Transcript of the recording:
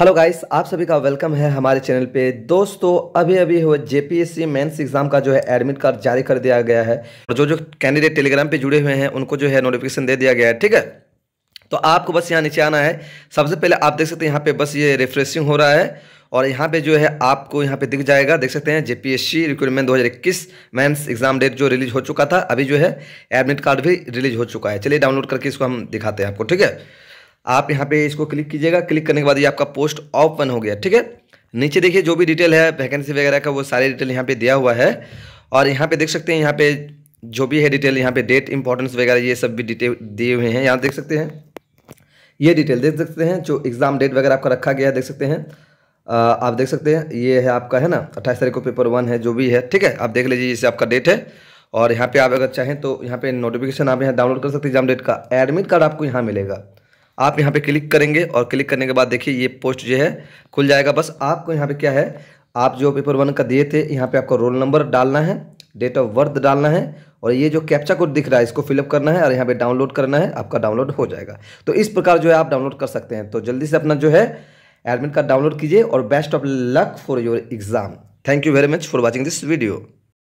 hello guys आप सभी का वेलकम है हमारे चैनल पे दोस्तों अभी अभी हुए जेपीएससी मेंस एग्जाम का जो है एडमिट कार्ड जारी कर दिया गया है और जो जो कैंडिडेट टेलीग्राम पे जुड़े हुए हैं उनको जो है नोटिफिकेशन दे दिया गया है ठीक है तो आपको बस यहाँ नीचे आना है सबसे पहले आप देख सकते हैं यहाँ पे बस ये रिफ्रेशिंग हो रहा है और यहाँ पे जो है आपको यहाँ पे दिख जाएगा देख सकते हैं JPSC recruitment 2021 mains exam date जो रिलीज हो चुका था अभी जो है एडमिट कार्ड भी रिलीज हो चुका है चलिए डाउनलोड करके इसको हम दिखाते हैं आपको ठीक है आप यहाँ पे इसको क्लिक कीजिएगा क्लिक करने के बाद ये आपका पोस्ट ओपन हो गया ठीक है नीचे देखिए जो भी डिटेल है वैकेंसी वगैरह का वो सारे डिटेल यहाँ पे दिया हुआ है और यहाँ पे देख सकते हैं यहाँ पे जो भी है डिटेल यहाँ पे डेट इंपॉर्टेंस वगैरह ये सब भी डिटेल दिए हुए हैं यहाँ देख सकते हैं ये डिटेल देख सकते हैं जो एग्ज़ाम डेट वगैरह आपका रखा गया है देख सकते हैं आप देख सकते हैं ये है आपका है ना अट्ठाईस तारीख को पेपर वन है जो भी है ठीक है आप देख लीजिए जैसे आपका डेट है और यहाँ पे आप अगर चाहें तो यहाँ पे नोटिफिकेशन आप यहाँ डाउनलोड कर सकते हैं एग्जाम डेट का एडमिट कार्ड आपको यहाँ मिलेगा आप यहाँ पे क्लिक करेंगे और क्लिक करने के बाद देखिए ये पोस्ट जो है खुल जाएगा बस आपको यहाँ पे क्या है आप जो पेपर वन का दिए थे यहाँ पे आपका रोल नंबर डालना है डेट ऑफ बर्थ डालना है और ये जो कैप्चा कोड दिख रहा है इसको फिलअप करना है और यहाँ पे डाउनलोड करना है आपका डाउनलोड हो जाएगा तो इस प्रकार जो है आप डाउनलोड कर सकते हैं तो जल्दी से अपना जो है एडमिट कार्ड डाउनलोड कीजिए और best of luck for your exam thank you very much for watching this video